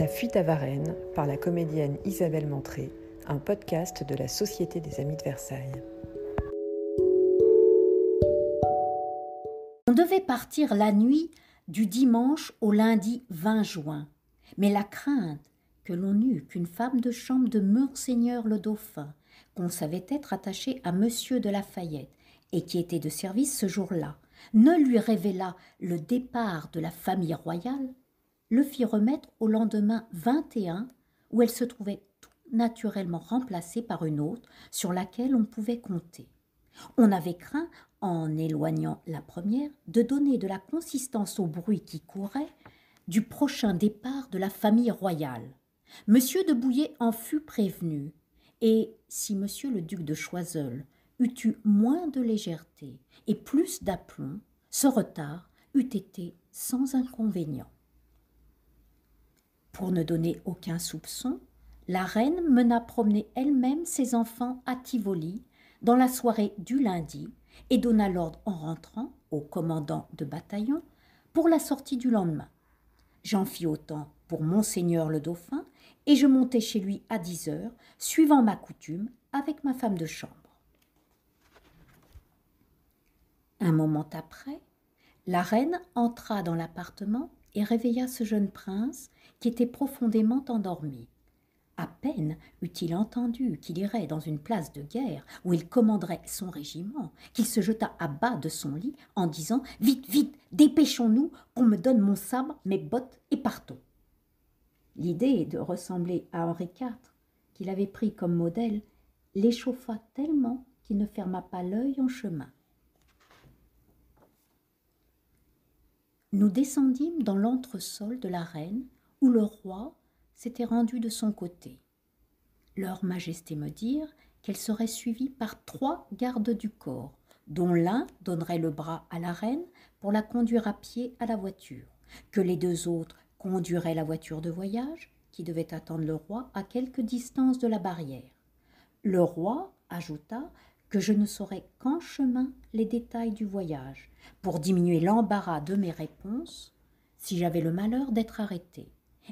La fuite à Varennes par la comédienne Isabelle Montré, un podcast de la Société des Amis de Versailles. On devait partir la nuit du dimanche au lundi 20 juin, mais la crainte que l'on eût qu'une femme de chambre de Monseigneur le Dauphin, qu'on savait être attachée à Monsieur de Lafayette et qui était de service ce jour-là, ne lui révéla le départ de la famille royale le fit remettre au lendemain 21, où elle se trouvait tout naturellement remplacée par une autre sur laquelle on pouvait compter. On avait craint, en éloignant la première, de donner de la consistance au bruit qui courait du prochain départ de la famille royale. Monsieur de Bouillet en fut prévenu, et si monsieur le duc de Choiseul eût eu moins de légèreté et plus d'aplomb, ce retard eût été sans inconvénient. Pour ne donner aucun soupçon, la reine mena promener elle-même ses enfants à Tivoli dans la soirée du lundi et donna l'ordre en rentrant au commandant de bataillon pour la sortie du lendemain. J'en fis autant pour monseigneur le dauphin et je montai chez lui à dix heures, suivant ma coutume, avec ma femme de chambre. Un moment après, la reine entra dans l'appartement et réveilla ce jeune prince qui était profondément endormi. À peine eut-il entendu qu'il irait dans une place de guerre où il commanderait son régiment, qu'il se jeta à bas de son lit en disant Vite, vite, dépêchons-nous, qu'on me donne mon sabre, mes bottes et partons. L'idée de ressembler à Henri IV, qu'il avait pris comme modèle, l'échauffa tellement qu'il ne ferma pas l'œil en chemin. Nous descendîmes dans l'entresol de la reine où le roi s'était rendu de son côté. Leur Majesté me dirent qu'elle serait suivie par trois gardes du corps, dont l'un donnerait le bras à la reine pour la conduire à pied à la voiture, que les deux autres conduiraient la voiture de voyage, qui devait attendre le roi à quelque distance de la barrière. Le roi ajouta que je ne saurais qu'en chemin les détails du voyage, pour diminuer l'embarras de mes réponses si j'avais le malheur d'être arrêté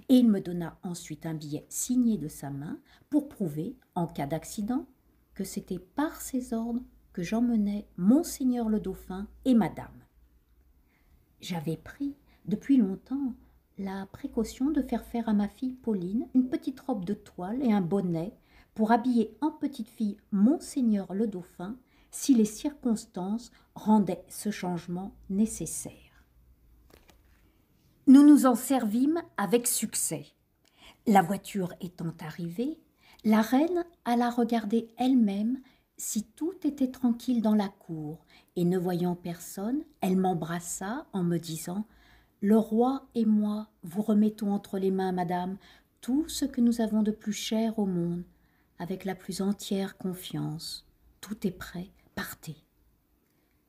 et il me donna ensuite un billet signé de sa main pour prouver, en cas d'accident, que c'était par ses ordres que j'emmenais monseigneur le dauphin et madame. J'avais pris, depuis longtemps, la précaution de faire faire à ma fille Pauline une petite robe de toile et un bonnet pour habiller en petite fille monseigneur le dauphin si les circonstances rendaient ce changement nécessaire. Nous nous en servîmes avec succès. La voiture étant arrivée, la reine alla regarder elle-même si tout était tranquille dans la cour, et ne voyant personne, elle m'embrassa en me disant Le roi et moi vous remettons entre les mains, madame, tout ce que nous avons de plus cher au monde, avec la plus entière confiance. Tout est prêt, partez.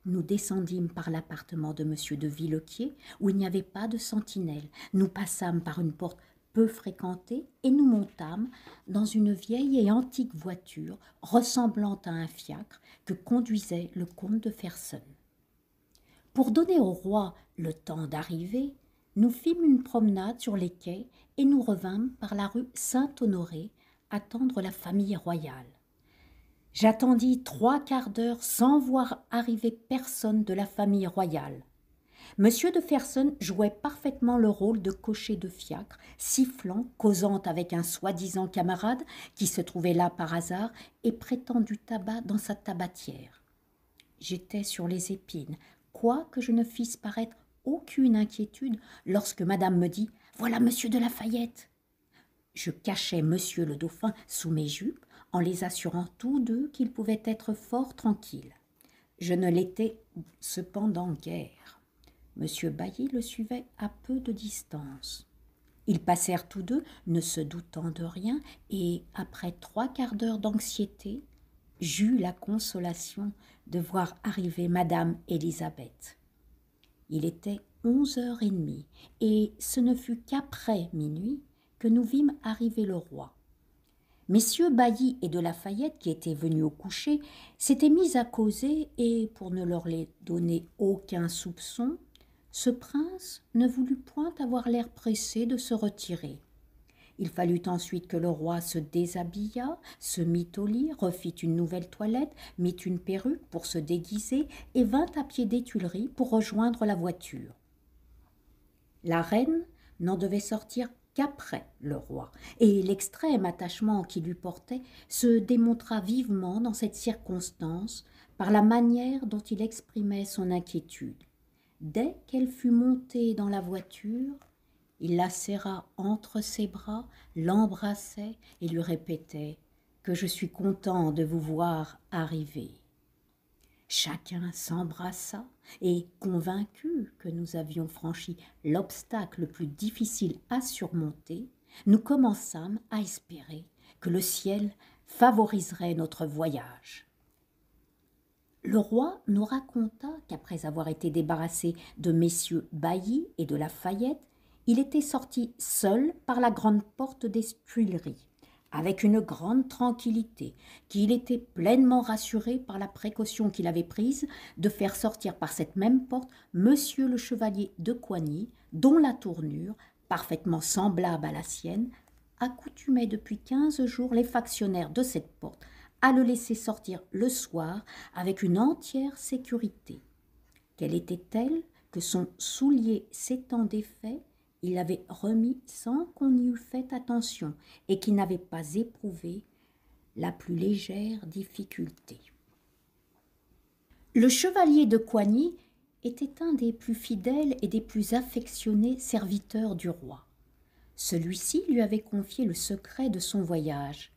Nous descendîmes par l'appartement de M. de Villequier, où il n'y avait pas de sentinelle. Nous passâmes par une porte peu fréquentée et nous montâmes dans une vieille et antique voiture ressemblant à un fiacre que conduisait le comte de Fersen. Pour donner au roi le temps d'arriver, nous fîmes une promenade sur les quais et nous revînmes par la rue Saint-Honoré attendre la famille royale. J'attendis trois quarts d'heure sans voir arriver personne de la famille royale. Monsieur de Fersen jouait parfaitement le rôle de cocher de fiacre, sifflant, causant avec un soi-disant camarade qui se trouvait là par hasard et prêtant du tabac dans sa tabatière. J'étais sur les épines, quoique je ne fisse paraître aucune inquiétude lorsque madame me dit Voilà monsieur de Lafayette. Je cachai monsieur le dauphin sous mes jupes en les assurant tous deux qu'ils pouvaient être fort tranquilles. Je ne l'étais cependant guère. Monsieur Bailly le suivait à peu de distance. Ils passèrent tous deux, ne se doutant de rien, et après trois quarts d'heure d'anxiété, j'eus la consolation de voir arriver Madame Élisabeth. Il était onze heures et demie, et ce ne fut qu'après minuit que nous vîmes arriver le roi. Messieurs Bailly et de Lafayette, qui étaient venus au coucher, s'étaient mis à causer et, pour ne leur donner aucun soupçon, ce prince ne voulut point avoir l'air pressé de se retirer. Il fallut ensuite que le roi se déshabilla, se mit au lit, refit une nouvelle toilette, mit une perruque pour se déguiser et vint à pied des Tuileries pour rejoindre la voiture. La reine n'en devait sortir après le roi, et l'extrême attachement qu'il lui portait se démontra vivement dans cette circonstance par la manière dont il exprimait son inquiétude. Dès qu'elle fut montée dans la voiture, il la serra entre ses bras, l'embrassait et lui répétait Que je suis content de vous voir arriver. Chacun s'embrassa et, convaincu que nous avions franchi l'obstacle le plus difficile à surmonter, nous commençâmes à espérer que le ciel favoriserait notre voyage. Le roi nous raconta qu'après avoir été débarrassé de messieurs Bailly et de Lafayette, il était sorti seul par la grande porte des Tuileries avec une grande tranquillité, qu'il était pleinement rassuré par la précaution qu'il avait prise de faire sortir par cette même porte monsieur le chevalier de Coigny, dont la tournure, parfaitement semblable à la sienne, accoutumait depuis quinze jours les factionnaires de cette porte à le laisser sortir le soir avec une entière sécurité. Quelle était-elle que son soulier s'étant fait il l'avait remis sans qu'on y eût fait attention et qui n'avait pas éprouvé la plus légère difficulté. Le chevalier de Coigny était un des plus fidèles et des plus affectionnés serviteurs du roi. Celui-ci lui avait confié le secret de son voyage,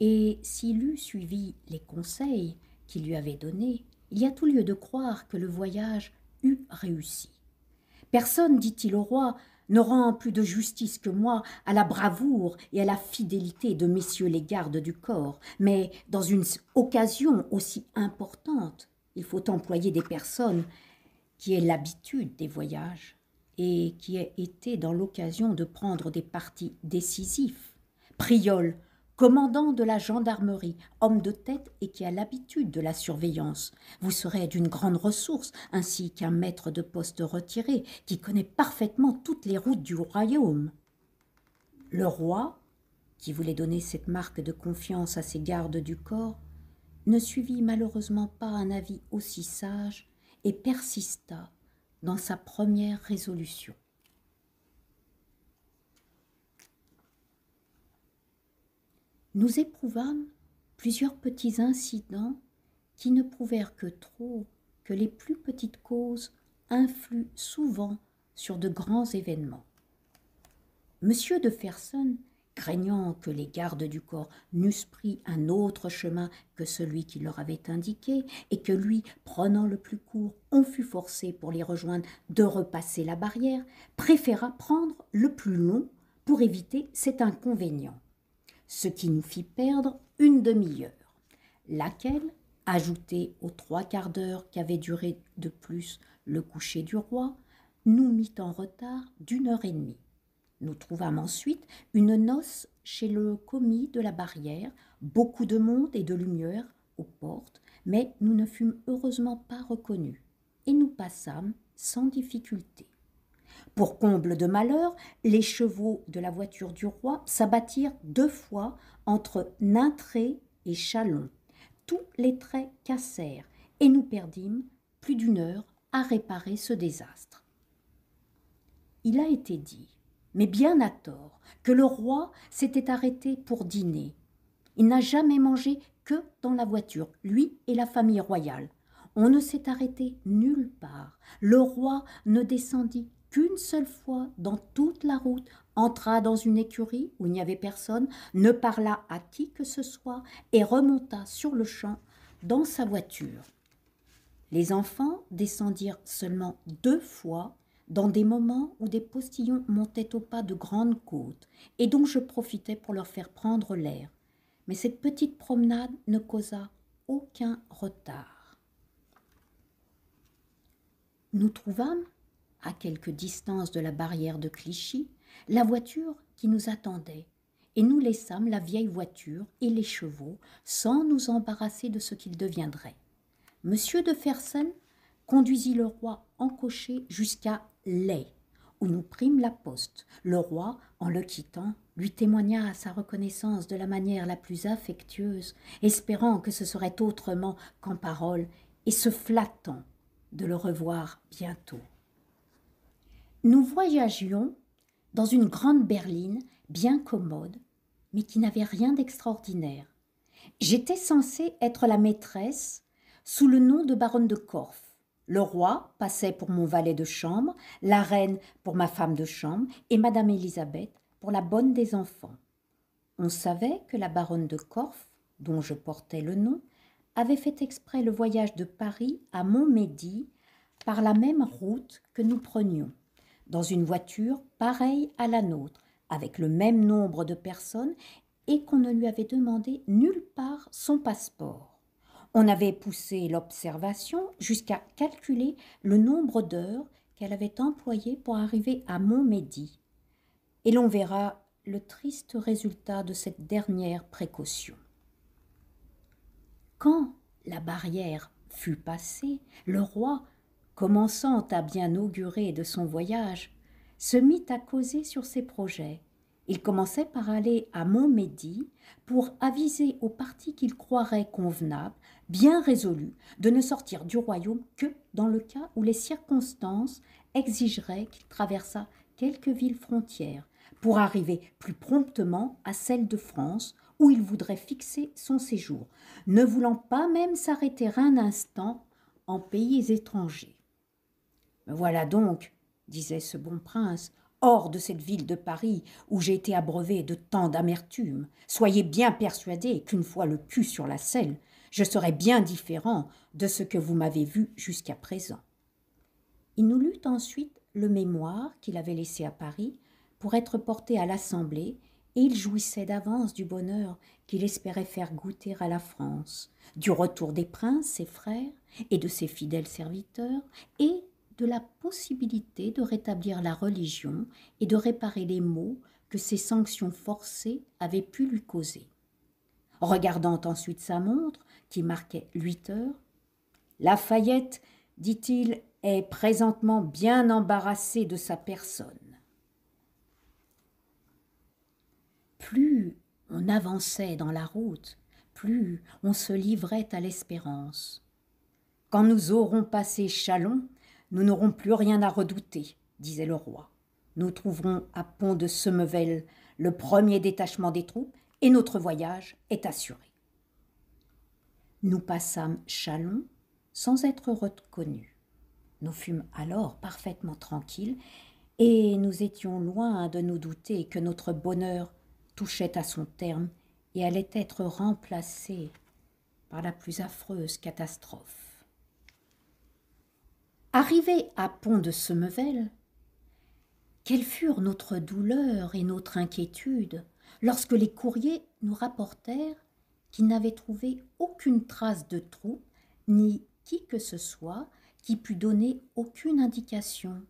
et s'il eût suivi les conseils qu'il lui avait donnés, il y a tout lieu de croire que le voyage eût réussi. Personne, dit-il au roi, ne rend plus de justice que moi à la bravoure et à la fidélité de messieurs les gardes du corps, mais dans une occasion aussi importante, il faut employer des personnes qui aient l'habitude des voyages et qui aient été dans l'occasion de prendre des partis décisifs. Priol, commandant de la gendarmerie, homme de tête et qui a l'habitude de la surveillance. Vous serez d'une grande ressource, ainsi qu'un maître de poste retiré, qui connaît parfaitement toutes les routes du royaume. Le roi, qui voulait donner cette marque de confiance à ses gardes du corps, ne suivit malheureusement pas un avis aussi sage et persista dans sa première résolution. nous éprouvâmes plusieurs petits incidents qui ne prouvèrent que trop que les plus petites causes influent souvent sur de grands événements. Monsieur de Fersen, craignant que les gardes du corps n'eussent pris un autre chemin que celui qu'il leur avait indiqué, et que lui, prenant le plus court, on fut forcé pour les rejoindre de repasser la barrière, préféra prendre le plus long pour éviter cet inconvénient ce qui nous fit perdre une demi-heure, laquelle, ajoutée aux trois quarts d'heure qu'avait duré de plus le coucher du roi, nous mit en retard d'une heure et demie. Nous trouvâmes ensuite une noce chez le commis de la barrière, beaucoup de monde et de lumière aux portes, mais nous ne fûmes heureusement pas reconnus, et nous passâmes sans difficulté. Pour comble de malheur, les chevaux de la voiture du roi s'abattirent deux fois entre Nintré et Chalon. Tous les traits cassèrent et nous perdîmes plus d'une heure à réparer ce désastre. Il a été dit, mais bien à tort, que le roi s'était arrêté pour dîner. Il n'a jamais mangé que dans la voiture, lui et la famille royale. On ne s'est arrêté nulle part. Le roi ne descendit qu'une seule fois dans toute la route, entra dans une écurie où il n'y avait personne, ne parla à qui que ce soit et remonta sur le champ dans sa voiture. Les enfants descendirent seulement deux fois dans des moments où des postillons montaient au pas de grandes côtes et dont je profitais pour leur faire prendre l'air. Mais cette petite promenade ne causa aucun retard. Nous trouvâmes à quelque distance de la barrière de Clichy, la voiture qui nous attendait, et nous laissâmes la vieille voiture et les chevaux sans nous embarrasser de ce qu'ils deviendraient. Monsieur de Fersen conduisit le roi en cocher jusqu'à Lay, où nous prîmes la poste. Le roi, en le quittant, lui témoigna sa reconnaissance de la manière la plus affectueuse, espérant que ce serait autrement qu'en parole, et se flattant de le revoir bientôt. Nous voyagions dans une grande berline bien commode, mais qui n'avait rien d'extraordinaire. J'étais censée être la maîtresse sous le nom de baronne de Corf. Le roi passait pour mon valet de chambre, la reine pour ma femme de chambre et madame Élisabeth pour la bonne des enfants. On savait que la baronne de Corf, dont je portais le nom, avait fait exprès le voyage de Paris à Montmédy par la même route que nous prenions dans une voiture pareille à la nôtre, avec le même nombre de personnes, et qu'on ne lui avait demandé nulle part son passeport. On avait poussé l'observation jusqu'à calculer le nombre d'heures qu'elle avait employées pour arriver à Montmédy. Et l'on verra le triste résultat de cette dernière précaution. Quand la barrière fut passée, le roi, commençant à bien augurer de son voyage, se mit à causer sur ses projets. Il commençait par aller à Montmédy pour aviser au parti qu'il croirait convenable, bien résolu, de ne sortir du royaume que dans le cas où les circonstances exigeraient qu'il traversât quelques villes frontières pour arriver plus promptement à celle de France où il voudrait fixer son séjour, ne voulant pas même s'arrêter un instant en pays étrangers voilà donc, disait ce bon prince, hors de cette ville de Paris où j'ai été abreuvé de tant d'amertume. Soyez bien persuadés qu'une fois le cul sur la selle, je serai bien différent de ce que vous m'avez vu jusqu'à présent. Il nous lut ensuite le mémoire qu'il avait laissé à Paris pour être porté à l'Assemblée, et il jouissait d'avance du bonheur qu'il espérait faire goûter à la France, du retour des princes, ses frères, et de ses fidèles serviteurs, et de la possibilité de rétablir la religion et de réparer les maux que ces sanctions forcées avaient pu lui causer. Regardant ensuite sa montre, qui marquait huit heures, Lafayette, dit-il, est présentement bien embarrassé de sa personne. Plus on avançait dans la route, plus on se livrait à l'espérance. Quand nous aurons passé Chalon, nous n'aurons plus rien à redouter, disait le roi. Nous trouverons à Pont de Semevel le premier détachement des troupes et notre voyage est assuré. Nous passâmes Chalon sans être reconnus. Nous fûmes alors parfaitement tranquilles et nous étions loin de nous douter que notre bonheur touchait à son terme et allait être remplacé par la plus affreuse catastrophe. Arrivés à Pont de Semevelle, quelles furent notre douleur et notre inquiétude lorsque les courriers nous rapportèrent qu'ils n'avaient trouvé aucune trace de trou, ni qui que ce soit qui pût donner aucune indication,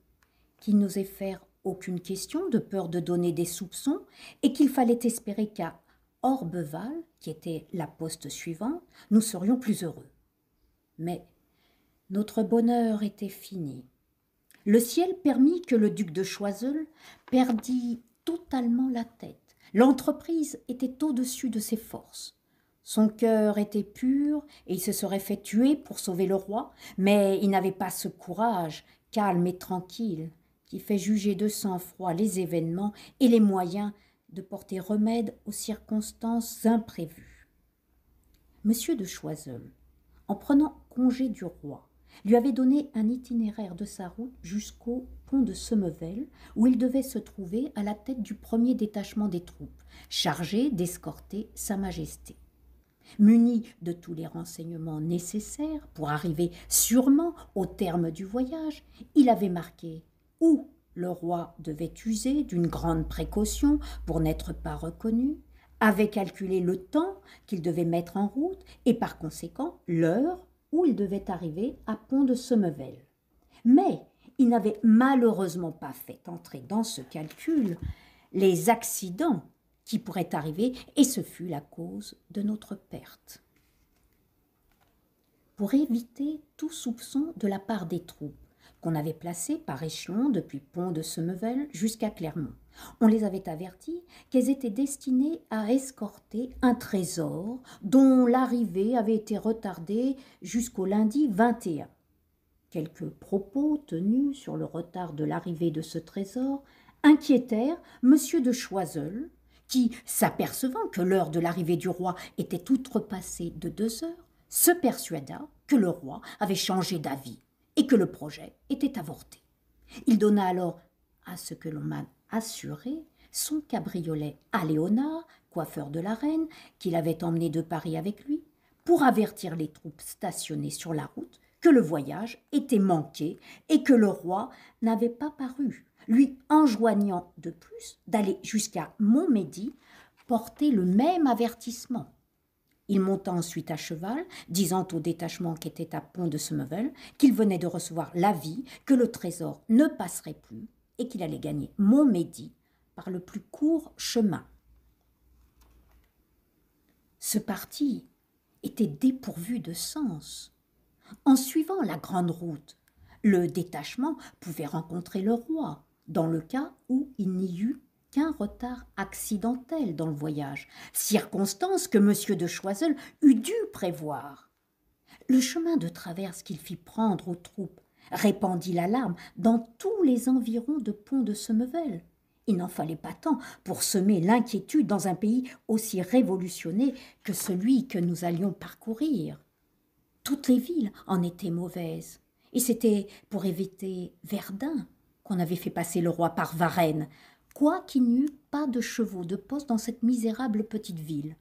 qu'ils n'osaient faire aucune question de peur de donner des soupçons, et qu'il fallait espérer qu'à Orbeval, qui était la poste suivante, nous serions plus heureux. Mais notre bonheur était fini. Le ciel permit que le duc de Choiseul perdît totalement la tête. L'entreprise était au-dessus de ses forces. Son cœur était pur et il se serait fait tuer pour sauver le roi, mais il n'avait pas ce courage, calme et tranquille, qui fait juger de sang-froid les événements et les moyens de porter remède aux circonstances imprévues. Monsieur de Choiseul, en prenant congé du roi, lui avait donné un itinéraire de sa route jusqu'au pont de Semevel, où il devait se trouver à la tête du premier détachement des troupes, chargé d'escorter Sa Majesté. Muni de tous les renseignements nécessaires pour arriver sûrement au terme du voyage, il avait marqué où le roi devait user d'une grande précaution pour n'être pas reconnu, avait calculé le temps qu'il devait mettre en route et par conséquent l'heure où il devait arriver à Pont de Sommevel. Mais il n'avait malheureusement pas fait entrer dans ce calcul les accidents qui pourraient arriver, et ce fut la cause de notre perte. Pour éviter tout soupçon de la part des troupes, qu'on avait placées par échelon depuis Pont de Semevel jusqu'à Clermont, on les avait avertis qu'elles étaient destinées à escorter un trésor dont l'arrivée avait été retardée jusqu'au lundi 21. Quelques propos tenus sur le retard de l'arrivée de ce trésor inquiétèrent M. de Choiseul, qui, s'apercevant que l'heure de l'arrivée du roi était outrepassée de deux heures, se persuada que le roi avait changé d'avis et que le projet était avorté. Il donna alors à ce que l'on m'a assuré son cabriolet à Léonard, coiffeur de la reine, qu'il avait emmené de Paris avec lui, pour avertir les troupes stationnées sur la route que le voyage était manqué et que le roi n'avait pas paru, lui enjoignant de plus d'aller jusqu'à Montmédy porter le même avertissement. Il monta ensuite à cheval, disant au détachement qui était à Pont de semeuvel qu'il venait de recevoir l'avis que le trésor ne passerait plus et qu'il allait gagner Montmédy par le plus court chemin. Ce parti était dépourvu de sens. En suivant la grande route, le détachement pouvait rencontrer le roi, dans le cas où il n'y eut qu'un retard accidentel dans le voyage, circonstance que M. de Choiseul eût dû prévoir. Le chemin de traverse qu'il fit prendre aux troupes répandit l'alarme dans tous les environs de Pont de Semevel. Il n'en fallait pas tant pour semer l'inquiétude dans un pays aussi révolutionné que celui que nous allions parcourir. Toutes les villes en étaient mauvaises, et c'était pour éviter Verdun qu'on avait fait passer le roi par Varennes, quoiqu'il n'y eût pas de chevaux de poste dans cette misérable petite ville.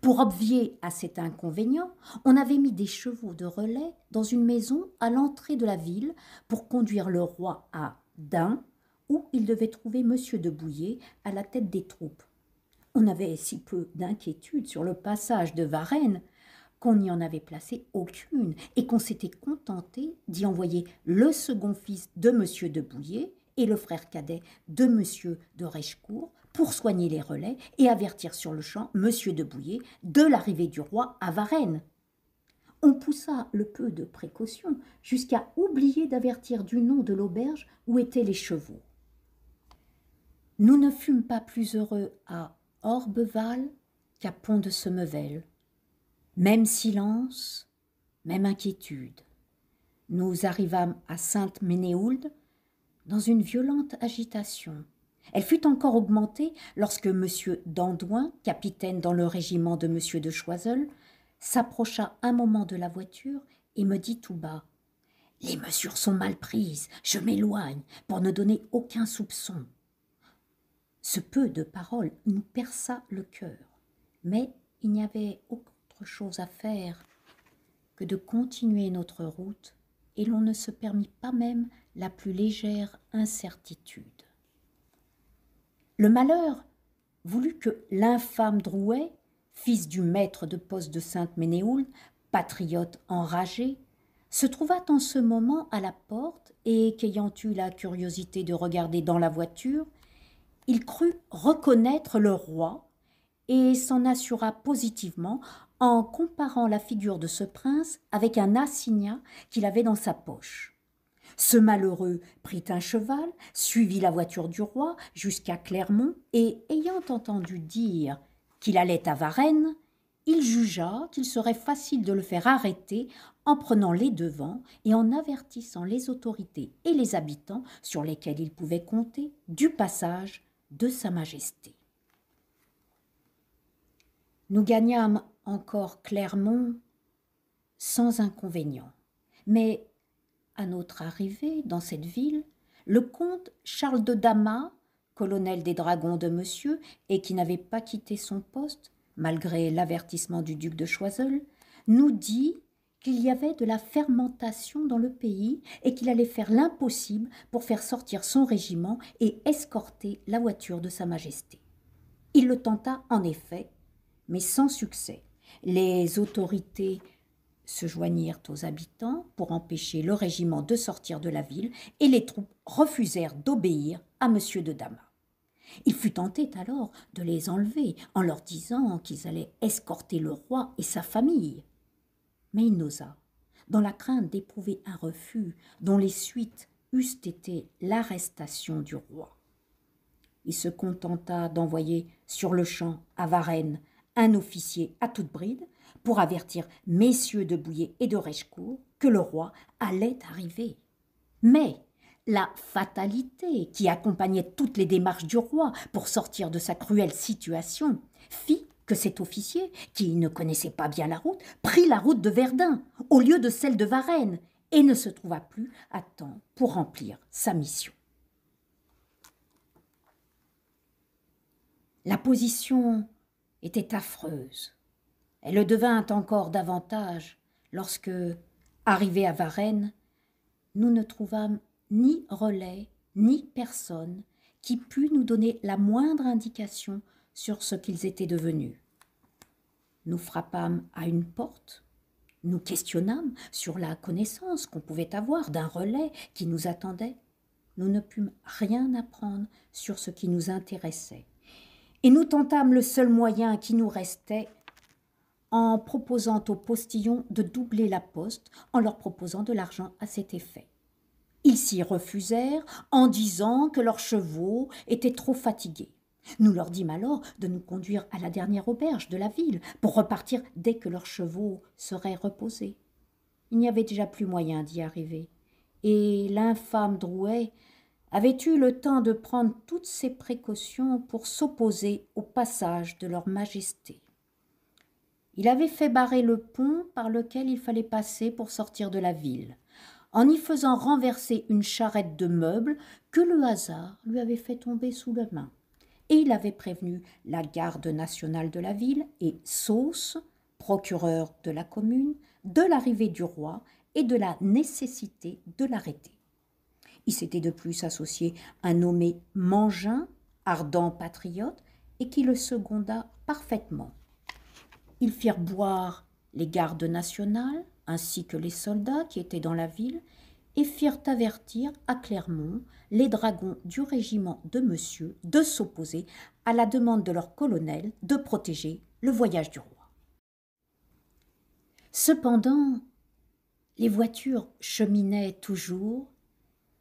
Pour obvier à cet inconvénient, on avait mis des chevaux de relais dans une maison à l'entrée de la ville pour conduire le roi à Dain, où il devait trouver Monsieur de Bouillé à la tête des troupes. On avait si peu d'inquiétude sur le passage de Varennes qu'on n'y en avait placé aucune et qu'on s'était contenté d'y envoyer le second fils de Monsieur de Bouillé et le frère cadet de Monsieur de Rechecourt pour soigner les relais et avertir sur le champ M. de Bouillet de l'arrivée du roi à Varennes. On poussa le peu de précaution jusqu'à oublier d'avertir du nom de l'auberge où étaient les chevaux. Nous ne fûmes pas plus heureux à Orbeval qu'à Pont de Semevel. Même silence, même inquiétude. Nous arrivâmes à Sainte-Ménéhould dans une violente agitation elle fut encore augmentée lorsque M. Dandouin, capitaine dans le régiment de M. de Choiseul, s'approcha un moment de la voiture et me dit tout bas Les mesures sont mal prises, je m'éloigne pour ne donner aucun soupçon. Ce peu de paroles nous perça le cœur, mais il n'y avait autre chose à faire que de continuer notre route et l'on ne se permit pas même la plus légère incertitude. Le malheur voulut que l'infâme Drouet, fils du maître de poste de sainte ménéoul patriote enragé, se trouvât en ce moment à la porte et qu'ayant eu la curiosité de regarder dans la voiture, il crut reconnaître le roi et s'en assura positivement en comparant la figure de ce prince avec un assignat qu'il avait dans sa poche. Ce malheureux prit un cheval, suivit la voiture du roi jusqu'à Clermont, et ayant entendu dire qu'il allait à Varennes, il jugea qu'il serait facile de le faire arrêter en prenant les devants et en avertissant les autorités et les habitants sur lesquels il pouvait compter du passage de Sa Majesté. Nous gagnâmes encore Clermont sans inconvénient, mais à notre arrivée dans cette ville, le comte Charles de Damas, colonel des dragons de monsieur, et qui n'avait pas quitté son poste, malgré l'avertissement du duc de Choiseul, nous dit qu'il y avait de la fermentation dans le pays et qu'il allait faire l'impossible pour faire sortir son régiment et escorter la voiture de Sa Majesté. Il le tenta en effet, mais sans succès. Les autorités se joignirent aux habitants pour empêcher le régiment de sortir de la ville et les troupes refusèrent d'obéir à M. de Damas. Il fut tenté alors de les enlever en leur disant qu'ils allaient escorter le roi et sa famille. Mais il n'osa, dans la crainte d'éprouver un refus dont les suites eussent été l'arrestation du roi. Il se contenta d'envoyer sur le champ à Varennes un officier à toute bride pour avertir messieurs de Bouillet et de Rechecourt que le roi allait arriver. Mais la fatalité qui accompagnait toutes les démarches du roi pour sortir de sa cruelle situation fit que cet officier, qui ne connaissait pas bien la route, prit la route de Verdun au lieu de celle de Varennes et ne se trouva plus à temps pour remplir sa mission. La position était affreuse. Elle le devint encore davantage lorsque, arrivés à Varennes, nous ne trouvâmes ni relais ni personne qui pût nous donner la moindre indication sur ce qu'ils étaient devenus. Nous frappâmes à une porte, nous questionnâmes sur la connaissance qu'on pouvait avoir d'un relais qui nous attendait. Nous ne pûmes rien apprendre sur ce qui nous intéressait. Et nous tentâmes le seul moyen qui nous restait en proposant aux postillons de doubler la poste en leur proposant de l'argent à cet effet. Ils s'y refusèrent en disant que leurs chevaux étaient trop fatigués. Nous leur dîmes alors de nous conduire à la dernière auberge de la ville pour repartir dès que leurs chevaux seraient reposés. Il n'y avait déjà plus moyen d'y arriver, et l'infâme Drouet avait eu le temps de prendre toutes ses précautions pour s'opposer au passage de leur majesté. Il avait fait barrer le pont par lequel il fallait passer pour sortir de la ville, en y faisant renverser une charrette de meubles que le hasard lui avait fait tomber sous la main. Et il avait prévenu la garde nationale de la ville et Sauce, procureur de la commune, de l'arrivée du roi et de la nécessité de l'arrêter. Il s'était de plus associé un nommé Mangin, ardent patriote, et qui le seconda parfaitement. Ils firent boire les gardes nationales ainsi que les soldats qui étaient dans la ville et firent avertir à Clermont les dragons du régiment de monsieur de s'opposer à la demande de leur colonel de protéger le voyage du roi. Cependant, les voitures cheminaient toujours,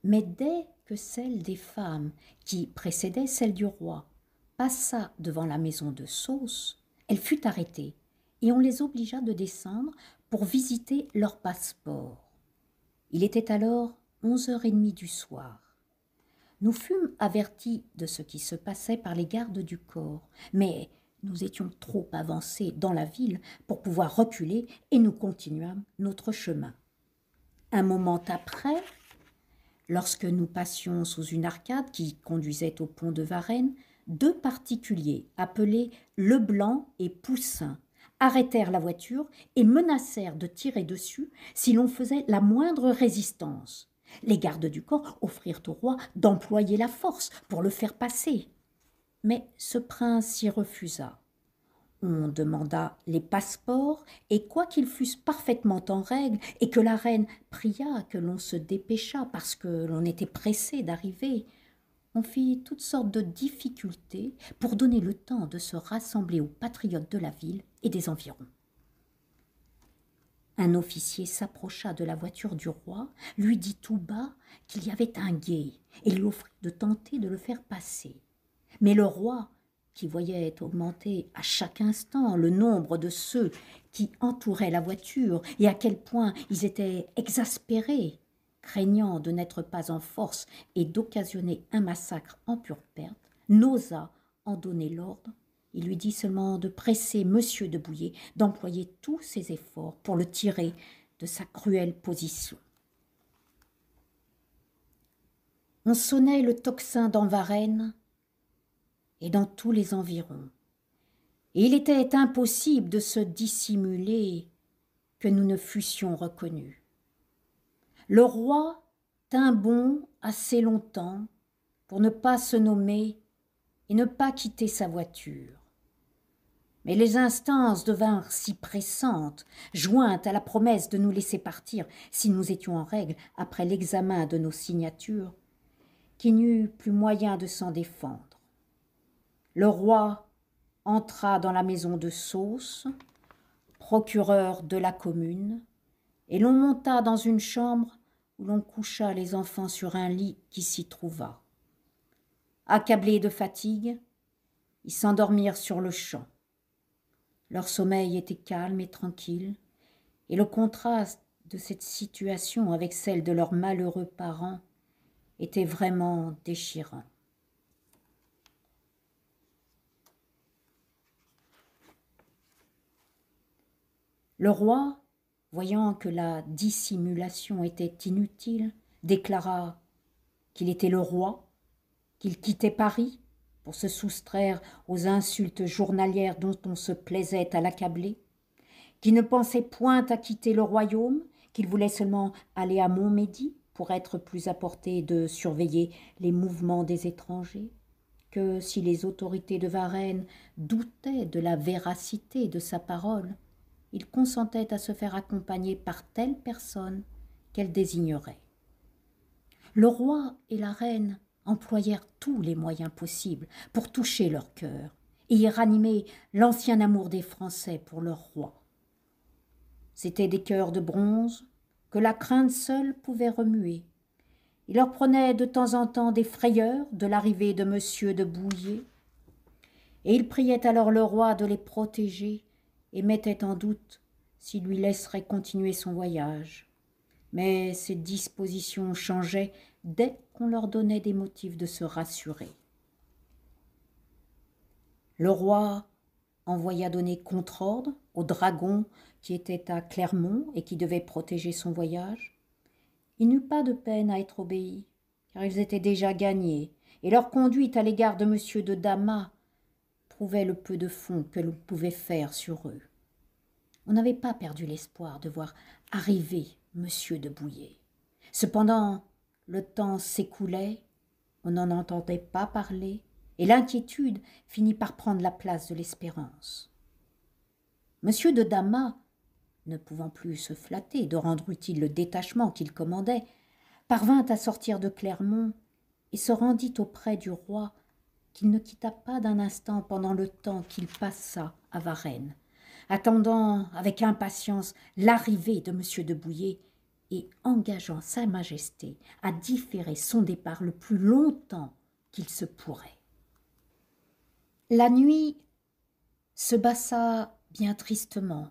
mais dès que celle des femmes, qui précédait celle du roi, passa devant la maison de Sauce, elle fut arrêtée et on les obligea de descendre pour visiter leur passeport. Il était alors onze heures et demie du soir. Nous fûmes avertis de ce qui se passait par les gardes du corps, mais nous étions trop avancés dans la ville pour pouvoir reculer et nous continuâmes notre chemin. Un moment après, lorsque nous passions sous une arcade qui conduisait au pont de Varennes, deux particuliers appelés Leblanc et Poussin arrêtèrent la voiture et menacèrent de tirer dessus si l'on faisait la moindre résistance. Les gardes du corps offrirent au roi d'employer la force pour le faire passer. Mais ce prince s'y refusa. On demanda les passeports, et quoiqu'ils fussent parfaitement en règle, et que la reine pria que l'on se dépêchât parce que l'on était pressé d'arriver, on fit toutes sortes de difficultés pour donner le temps de se rassembler aux patriotes de la ville et des environs. Un officier s'approcha de la voiture du roi, lui dit tout bas qu'il y avait un guet et lui offrit de tenter de le faire passer. Mais le roi, qui voyait augmenter à chaque instant le nombre de ceux qui entouraient la voiture et à quel point ils étaient exaspérés craignant de n'être pas en force et d'occasionner un massacre en pure perte, n'osa en donner l'ordre. Il lui dit seulement de presser M. de Bouillet d'employer tous ses efforts pour le tirer de sa cruelle position. On sonnait le tocsin dans Varennes et dans tous les environs. Et il était impossible de se dissimuler que nous ne fussions reconnus. Le roi tint bon assez longtemps pour ne pas se nommer et ne pas quitter sa voiture. Mais les instances devinrent si pressantes, jointes à la promesse de nous laisser partir si nous étions en règle après l'examen de nos signatures, qu'il n'y eut plus moyen de s'en défendre. Le roi entra dans la maison de Sauce, procureur de la commune, et l'on monta dans une chambre où l'on coucha les enfants sur un lit qui s'y trouva. Accablés de fatigue, ils s'endormirent sur le champ. Leur sommeil était calme et tranquille, et le contraste de cette situation avec celle de leurs malheureux parents était vraiment déchirant. Le roi voyant que la dissimulation était inutile, déclara qu'il était le roi, qu'il quittait Paris pour se soustraire aux insultes journalières dont on se plaisait à l'accabler, qu'il ne pensait point à quitter le royaume, qu'il voulait seulement aller à Montmédy pour être plus à portée de surveiller les mouvements des étrangers, que si les autorités de Varennes doutaient de la véracité de sa parole, il consentait à se faire accompagner par telle personne qu'elle désignerait. Le roi et la reine employèrent tous les moyens possibles pour toucher leur cœur et y ranimer l'ancien amour des Français pour leur roi. C'étaient des cœurs de bronze que la crainte seule pouvait remuer. Ils leur prenaient de temps en temps des frayeurs de l'arrivée de Monsieur de Bouillé, et ils priaient alors le roi de les protéger et mettait en doute s'il lui laisserait continuer son voyage. Mais ses dispositions changeaient dès qu'on leur donnait des motifs de se rassurer. Le roi envoya donner contre-ordre au dragon qui était à Clermont et qui devait protéger son voyage. Il n'eut pas de peine à être obéi, car ils étaient déjà gagnés, et leur conduite à l'égard de Monsieur de Damas le peu de fond que l'on pouvait faire sur eux. On n'avait pas perdu l'espoir de voir arriver Monsieur de Bouillet. Cependant, le temps s'écoulait, on n'en entendait pas parler, et l'inquiétude finit par prendre la place de l'espérance. Monsieur de Damas, ne pouvant plus se flatter de rendre utile le détachement qu'il commandait, parvint à sortir de Clermont et se rendit auprès du roi qu'il ne quitta pas d'un instant pendant le temps qu'il passa à Varennes, attendant avec impatience l'arrivée de M. de Bouillé et engageant Sa Majesté à différer son départ le plus longtemps qu'il se pourrait. La nuit se bassa bien tristement.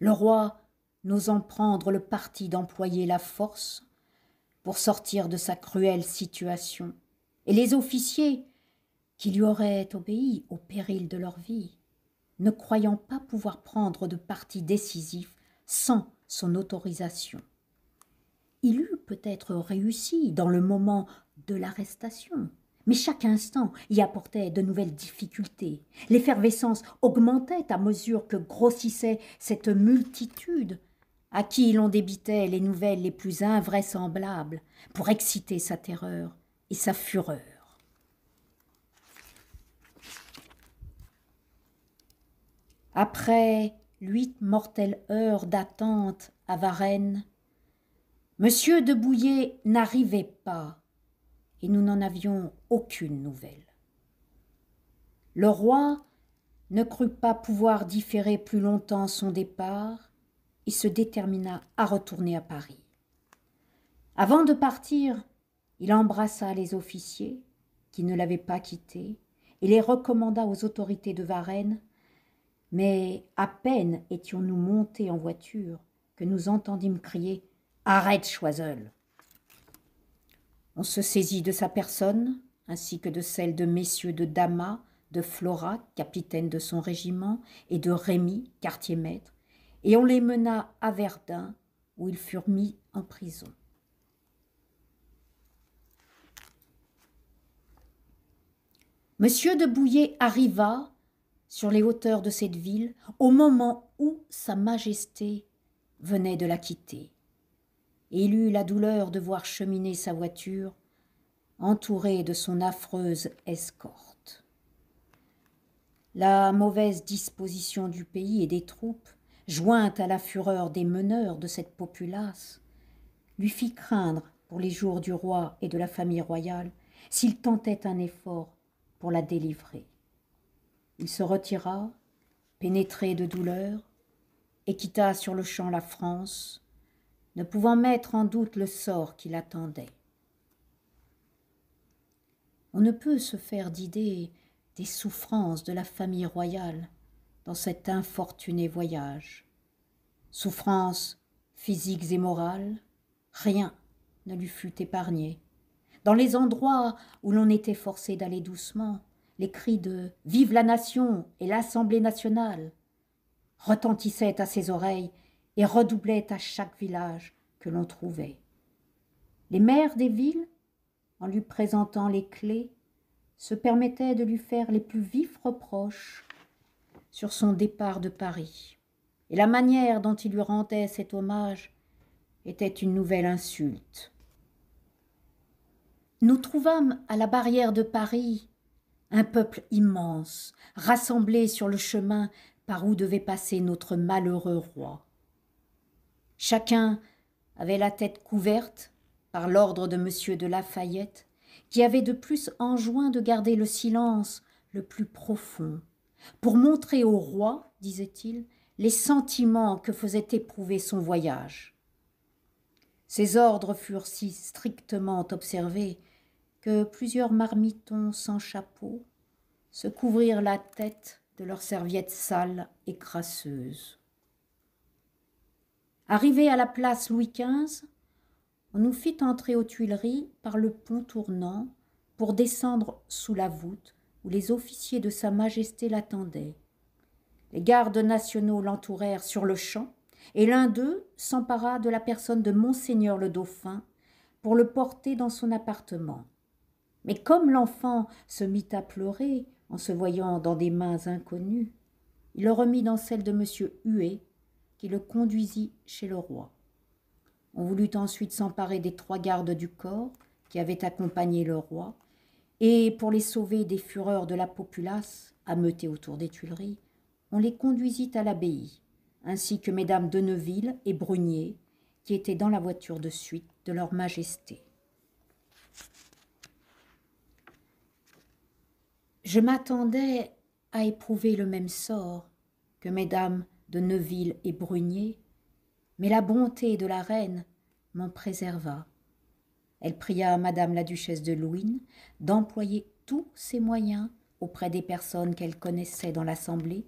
Le roi, n'osant prendre le parti d'employer la force pour sortir de sa cruelle situation, et les officiers, qui lui auraient obéi au péril de leur vie, ne croyant pas pouvoir prendre de parti décisif sans son autorisation. Il eût peut-être réussi dans le moment de l'arrestation, mais chaque instant y apportait de nouvelles difficultés. L'effervescence augmentait à mesure que grossissait cette multitude à qui l'on débitait les nouvelles les plus invraisemblables pour exciter sa terreur et sa fureur. Après huit mortelles heures d'attente à Varennes, Monsieur de Bouillet n'arrivait pas, et nous n'en avions aucune nouvelle. Le roi ne crut pas pouvoir différer plus longtemps son départ, et se détermina à retourner à Paris. Avant de partir, il embrassa les officiers qui ne l'avaient pas quitté et les recommanda aux autorités de Varennes mais à peine étions-nous montés en voiture que nous entendîmes crier Arrête, Choiseul On se saisit de sa personne, ainsi que de celle de messieurs de Dama, de Flora, capitaine de son régiment, et de Rémy, quartier-maître, et on les mena à Verdun, où ils furent mis en prison. Monsieur de Bouillet arriva sur les hauteurs de cette ville au moment où Sa Majesté venait de la quitter. Et il eut la douleur de voir cheminer sa voiture entourée de son affreuse escorte. La mauvaise disposition du pays et des troupes, jointe à la fureur des meneurs de cette populace, lui fit craindre pour les jours du roi et de la famille royale s'il tentait un effort pour la délivrer. Il se retira, pénétré de douleur, et quitta sur le champ la France, ne pouvant mettre en doute le sort qui l'attendait. On ne peut se faire d'idée des souffrances de la famille royale dans cet infortuné voyage. Souffrances physiques et morales, rien ne lui fut épargné. Dans les endroits où l'on était forcé d'aller doucement, les cris de Vive la nation et l'Assemblée nationale retentissaient à ses oreilles et redoublaient à chaque village que l'on trouvait. Les maires des villes, en lui présentant les clés, se permettaient de lui faire les plus vifs reproches sur son départ de Paris. Et la manière dont il lui rendait cet hommage était une nouvelle insulte. Nous trouvâmes à la barrière de Paris un peuple immense, rassemblé sur le chemin par où devait passer notre malheureux roi. Chacun avait la tête couverte par l'ordre de M. de Lafayette, qui avait de plus enjoint de garder le silence le plus profond, pour montrer au roi, disait-il, les sentiments que faisait éprouver son voyage. Ces ordres furent si strictement observés que plusieurs marmitons sans chapeau se couvrirent la tête de leurs serviettes sales et crasseuses. Arrivés à la place Louis XV, on nous fit entrer aux Tuileries par le pont tournant pour descendre sous la voûte où les officiers de Sa Majesté l'attendaient. Les gardes nationaux l'entourèrent sur le champ, et l'un d'eux s'empara de la personne de Monseigneur le Dauphin pour le porter dans son appartement. Mais comme l'enfant se mit à pleurer en se voyant dans des mains inconnues, il le remit dans celle de M. Huet, qui le conduisit chez le roi. On voulut ensuite s'emparer des trois gardes du corps qui avaient accompagné le roi, et pour les sauver des fureurs de la populace, ameutée autour des Tuileries, on les conduisit à l'abbaye, ainsi que mesdames de Neuville et Brunier, qui étaient dans la voiture de suite de leur majesté. je m'attendais à éprouver le même sort que mesdames de Neuville et Brunier, mais la bonté de la reine m'en préserva. Elle pria madame la duchesse de louvain d'employer tous ses moyens auprès des personnes qu'elle connaissait dans l'assemblée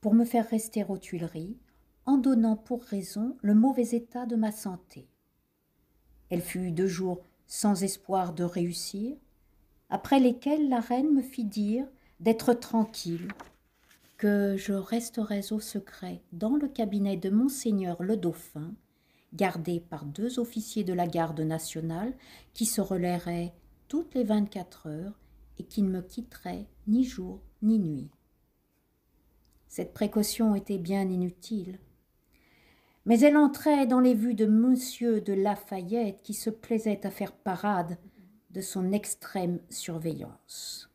pour me faire rester aux Tuileries en donnant pour raison le mauvais état de ma santé. Elle fut deux jours sans espoir de réussir, après lesquels la reine me fit dire d'être tranquille, que je resterais au secret dans le cabinet de monseigneur le dauphin, gardé par deux officiers de la garde nationale qui se relaieraient toutes les vingt-quatre heures et qui ne me quitteraient ni jour ni nuit. Cette précaution était bien inutile, mais elle entrait dans les vues de monsieur de Lafayette qui se plaisait à faire parade de son extrême surveillance.